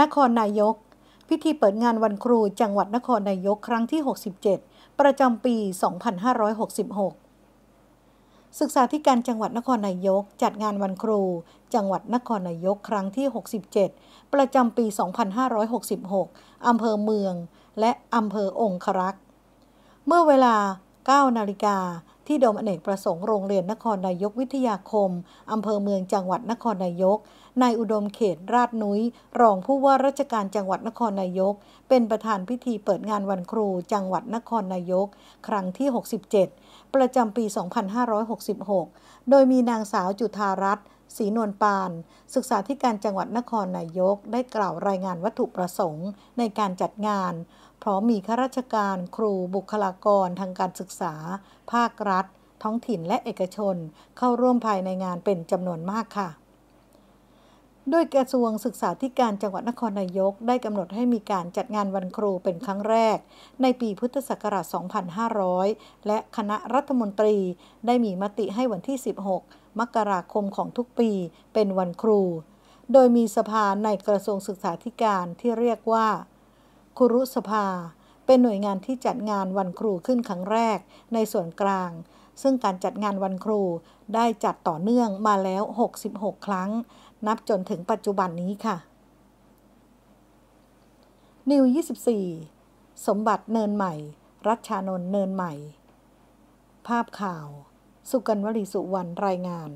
นครนายก พิธีเปิดงานวันครูจังหวัดนครนายกครั้งที่ 67 ประจำปี 2566 ศึกษาธิการจังหวัดนครนายก จัดงานวันครู จังหวัดนครนายกครั้งที่ 67 ประจำปี 2566อำเภอเมือง และอำเภอองครักษ์เมื่อเวลา 9 นาฬิกาที่โดมอเนกประสงค์โรงเรียนนครนายกวิทยาคม อำเภอเมืองจังหวัดนครนายก นายอุดมเขตราชนุย้ย รองผู้ว่าราชการจังหวัดนครนายก เป็นประธานพิธีเปิดงานวันครูจังหวัดนครนายก ครั้งที่ 67 ประจำปี 2566 โดยมีนางสาวจุธารัตน์ศรีนวลปาน ศึกษาธิการจังหวัดนครนายก ได้กล่าวรายงานวัตถุประสงค์ในการจัดงาน พร้อมมีข้าราชการ ครู บุคลากรทางการศึกษา ภาครัฐ ท้องถิ่น และเอกชน เข้าร่วมภายในงานเป็นจำนวนมากค่ะโดยกระทรวงศึกษาธิการจังหวัดนครนายกได้กำหนดให้มีการจัดงานวันครูเป็นครั้งแรก ในปีพุทธศักราช 2500 และคณะรัฐมนตรีได้มีมติให้วันที่ 16 มกราคมของทุกปีเป็นวันครู โดยมีสภาในกระทรวงศึกษาธิการที่เรียกว่าครุสภา เป็นหน่วยงานที่จัดงานวันครูขึ้นครั้งแรกในส่วนกลาง ซึ่งการจัดงานวันครูได้จัดต่อเนื่องมาแล้ว 66 ครั้งนับจนถึงปัจจุบันนี้ค่ะ นิว24 สมบัติเนินใหม่ รัชชานนเนินใหม่ ภาพข่าว สุกันวลีสุวรรณ รายงาน